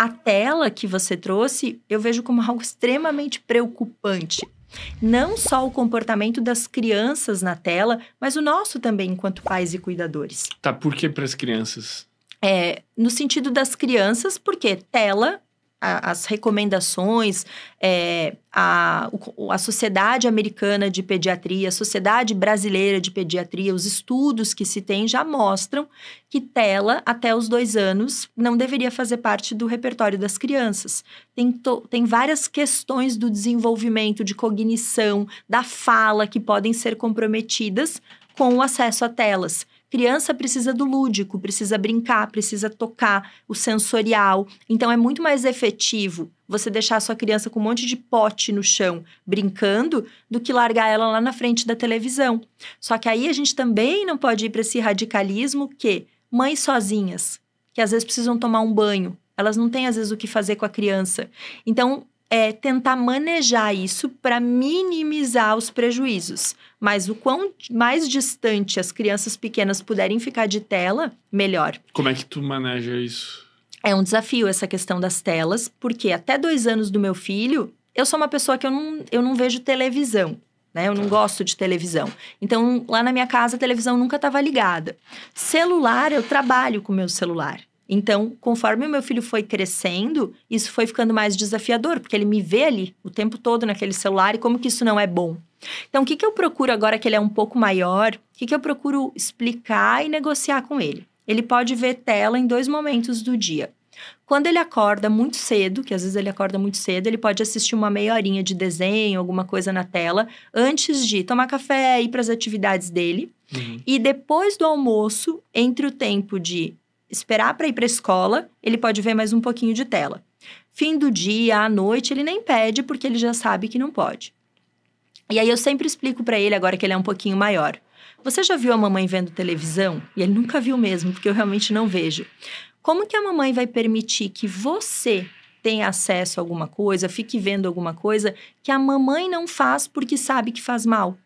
a tela que você trouxe, eu vejo como algo extremamente preocupante. Não só o comportamento das crianças na tela, mas o nosso também enquanto pais e cuidadores. Tá, por que para as crianças? É, no sentido das crianças, porque tela as recomendações, é, a, a Sociedade Americana de Pediatria, a Sociedade Brasileira de Pediatria, os estudos que se tem já mostram que tela até os dois anos não deveria fazer parte do repertório das crianças. Tem, to, tem várias questões do desenvolvimento, de cognição, da fala que podem ser comprometidas com o acesso a telas. Criança precisa do lúdico, precisa brincar, precisa tocar, o sensorial. Então é muito mais efetivo você deixar a sua criança com um monte de pote no chão brincando do que largar ela lá na frente da televisão. Só que aí a gente também não pode ir para esse radicalismo que mães sozinhas, que às vezes precisam tomar um banho, elas não têm às vezes o que fazer com a criança. Então, é, tentar manejar isso para minimizar os prejuízos. Mas o quão mais distante as crianças pequenas puderem ficar de tela, melhor. Como é que tu maneja isso? É um desafio essa questão das telas, porque até dois anos do meu filho, eu sou uma pessoa que eu não, eu não vejo televisão. Né? Eu não tá. gosto de televisão. Então, lá na minha casa, a televisão nunca estava ligada. Celular, eu trabalho com meu celular. Então, conforme o meu filho foi crescendo, isso foi ficando mais desafiador, porque ele me vê ali o tempo todo naquele celular e como que isso não é bom. Então, o que, que eu procuro agora que ele é um pouco maior? O que, que eu procuro explicar e negociar com ele? Ele pode ver tela em dois momentos do dia. Quando ele acorda muito cedo, que às vezes ele acorda muito cedo, ele pode assistir uma meia horinha de desenho, alguma coisa na tela, antes de tomar café, e ir para as atividades dele. Uhum. E depois do almoço, entre o tempo de esperar para ir para a escola, ele pode ver mais um pouquinho de tela. Fim do dia, à noite, ele nem pede porque ele já sabe que não pode. E aí eu sempre explico para ele agora que ele é um pouquinho maior. Você já viu a mamãe vendo televisão? E ele nunca viu mesmo, porque eu realmente não vejo. Como que a mamãe vai permitir que você tenha acesso a alguma coisa, fique vendo alguma coisa que a mamãe não faz porque sabe que faz mal?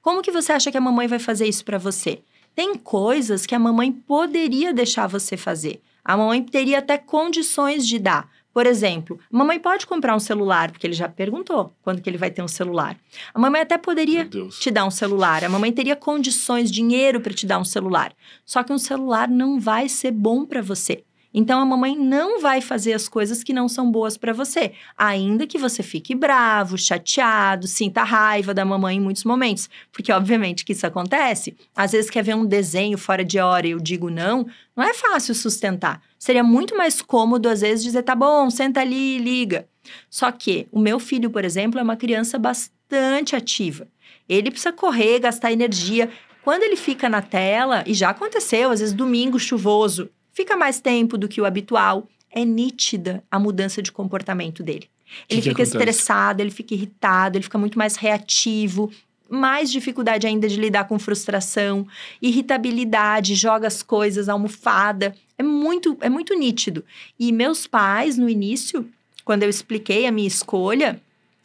Como que você acha que a mamãe vai fazer isso para você? Tem coisas que a mamãe poderia deixar você fazer. A mamãe teria até condições de dar. Por exemplo, a mamãe pode comprar um celular, porque ele já perguntou quando que ele vai ter um celular. A mamãe até poderia te dar um celular, a mamãe teria condições, dinheiro para te dar um celular. Só que um celular não vai ser bom para você. Então a mamãe não vai fazer as coisas que não são boas para você, ainda que você fique bravo, chateado, sinta raiva da mamãe em muitos momentos, porque obviamente que isso acontece. Às vezes quer ver um desenho fora de hora e eu digo não, não é fácil sustentar. Seria muito mais cômodo às vezes dizer tá bom, senta ali, liga. Só que o meu filho, por exemplo, é uma criança bastante ativa. Ele precisa correr, gastar energia. Quando ele fica na tela, e já aconteceu, às vezes domingo chuvoso, fica mais tempo do que o habitual, é nítida a mudança de comportamento dele. Ele que fica que estressado, ele fica irritado, ele fica muito mais reativo, mais dificuldade ainda de lidar com frustração, irritabilidade, joga as coisas, almofada. É muito, é muito nítido. E meus pais, no início, quando eu expliquei a minha escolha,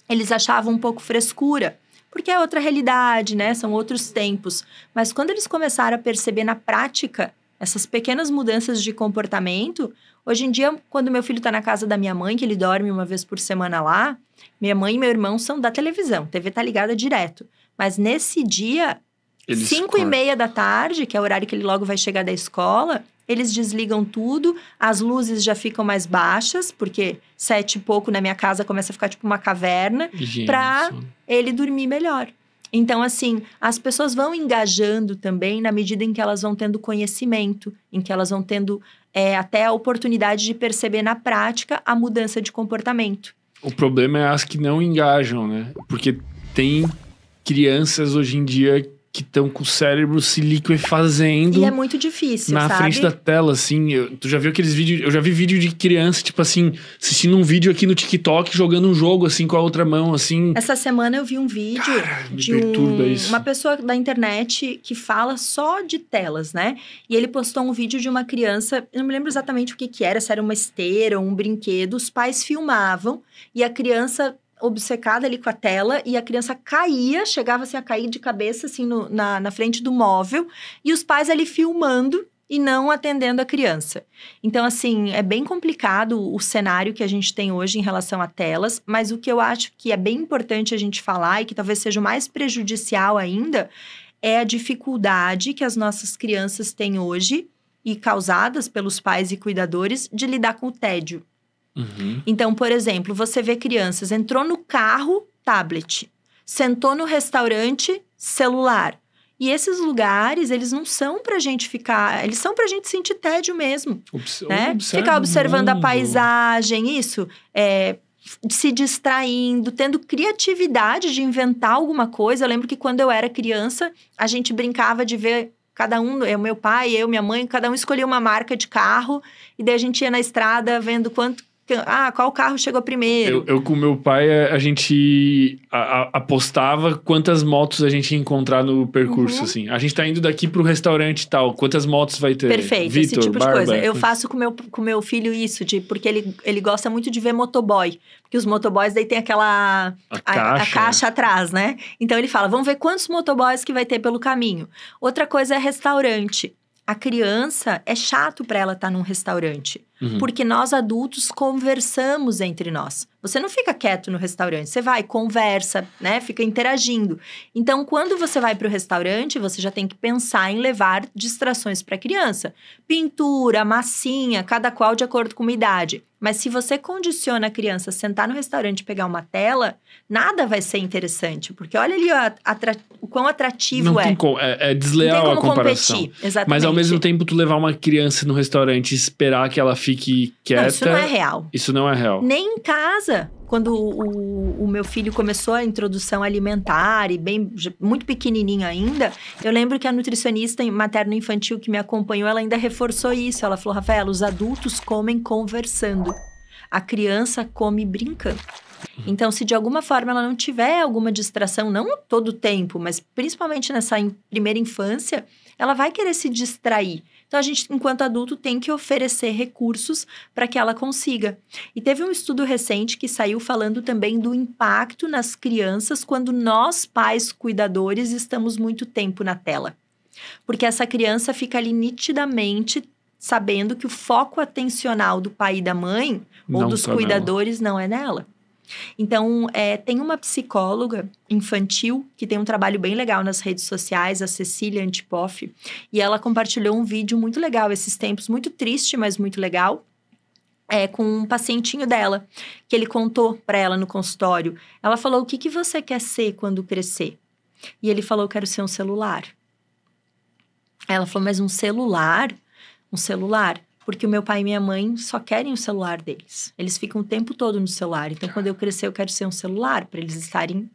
eles achavam um pouco frescura, porque é outra realidade, né? São outros tempos. Mas quando eles começaram a perceber na prática essas pequenas mudanças de comportamento. Hoje em dia, quando meu filho está na casa da minha mãe, que ele dorme uma vez por semana lá, minha mãe e meu irmão são da televisão, a TV tá ligada direto. Mas nesse dia, eles cinco cortam. e meia da tarde, que é o horário que ele logo vai chegar da escola, eles desligam tudo, as luzes já ficam mais baixas, porque sete e pouco na minha casa começa a ficar tipo uma caverna, para ele dormir melhor. Então, assim, as pessoas vão engajando também na medida em que elas vão tendo conhecimento, em que elas vão tendo é, até a oportunidade de perceber na prática a mudança de comportamento. O problema é as que não engajam, né? Porque tem crianças hoje em dia que estão com o cérebro se liquefazendo. E é muito difícil, Na sabe? frente da tela, assim. Eu, tu já viu aqueles vídeos. Eu já vi vídeo de criança, tipo assim, assistindo um vídeo aqui no TikTok, jogando um jogo, assim, com a outra mão, assim. Essa semana eu vi um vídeo. Cara, de um, isso. Uma pessoa da internet que fala só de telas, né? E ele postou um vídeo de uma criança. Eu não me lembro exatamente o que, que era, se era uma esteira ou um brinquedo. Os pais filmavam e a criança obcecada ali com a tela e a criança caía, chegava assim a cair de cabeça assim no, na, na frente do móvel e os pais ali filmando e não atendendo a criança. Então, assim, é bem complicado o cenário que a gente tem hoje em relação a telas, mas o que eu acho que é bem importante a gente falar e que talvez seja o mais prejudicial ainda é a dificuldade que as nossas crianças têm hoje e causadas pelos pais e cuidadores de lidar com o tédio. Uhum. Então, por exemplo, você vê crianças, entrou no carro, tablet. Sentou no restaurante, celular. E esses lugares, eles não são pra gente ficar, eles são pra gente sentir tédio mesmo. Obs né? Ficar observando a paisagem, isso. É, se distraindo, tendo criatividade de inventar alguma coisa. Eu lembro que quando eu era criança, a gente brincava de ver cada um, eu, meu pai, eu, minha mãe, cada um escolhia uma marca de carro e daí a gente ia na estrada vendo quanto ah, qual carro chegou primeiro. Eu, eu com meu pai, é, a gente a, a, apostava quantas motos a gente ia encontrar no percurso, uhum. assim. A gente tá indo daqui pro restaurante e tal, quantas motos vai ter? Perfeito, Victor, esse tipo de coisa. Eu faço com meu, com meu filho isso, de porque ele, ele gosta muito de ver motoboy. Porque os motoboys daí tem aquela... A, a caixa. a caixa atrás, né? Então ele fala, vamos ver quantos motoboys que vai ter pelo caminho. Outra coisa é restaurante. A criança, é chato para ela estar tá num restaurante uhum. porque nós adultos conversamos entre nós. Você não fica quieto no restaurante, você vai, conversa, né? Fica interagindo. Então, quando você vai para o restaurante, você já tem que pensar em levar distrações para a criança. Pintura, massinha, cada qual de acordo com a idade. Mas se você condiciona a criança a sentar no restaurante e pegar uma tela, nada vai ser interessante. Porque olha ali atra... o quão atrativo não é. Tem como é. É desleal a comparação. Competir, exatamente. Mas ao mesmo tempo, tu levar uma criança no restaurante e esperar que ela fique fique quieta. Não, isso não é real. Isso não é real. Nem em casa. Quando o, o, meu filho começou a introdução alimentar e bem muito pequenininho ainda, eu lembro que a nutricionista materno-infantil que me acompanhou, ela ainda reforçou isso. Ela falou, Rafaela, os adultos comem conversando. A criança come brincando. Uhum. Então, se de alguma forma ela não tiver alguma distração, não todo o tempo, mas principalmente nessa primeira infância, ela vai querer se distrair. Então, a gente, enquanto adulto, tem que oferecer recursos para que ela consiga. E teve um estudo recente que saiu falando também do impacto nas crianças quando nós, pais cuidadores, estamos muito tempo na tela. Porque essa criança fica ali nitidamente sabendo que o foco atencional do pai e da mãe, ou não dos tá cuidadores, nela. não é nela. Então, é, tem uma psicóloga infantil que tem um trabalho bem legal nas redes sociais, a Cecília Antipoff, e ela compartilhou um vídeo muito legal esses tempos, muito triste, mas muito legal. É, com um pacientinho dela, que ele contou para ela no consultório. Ela falou: O que, que você quer ser quando crescer? E ele falou: Quero ser um celular. Ela falou: Mas um celular? Um celular? porque o meu pai e minha mãe só querem o celular deles. Eles ficam o tempo todo no celular. Então, quando eu crescer, eu quero ser um celular para eles estarem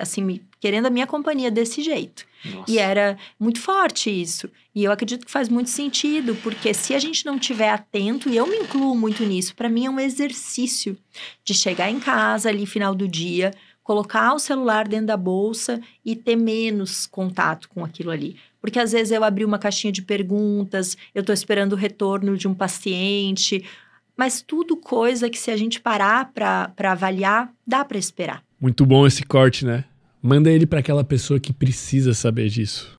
assim querendo a minha companhia desse jeito. Nossa. E era muito forte isso. E eu acredito que faz muito sentido, porque se a gente não tiver atento, e eu me incluo muito nisso, para mim é um exercício de chegar em casa ali final do dia, colocar o celular dentro da bolsa e ter menos contato com aquilo ali. Porque às vezes eu abri uma caixinha de perguntas, eu estou esperando o retorno de um paciente, mas tudo coisa que se a gente parar para avaliar, dá para esperar. Muito bom esse corte, né? Manda ele para aquela pessoa que precisa saber disso.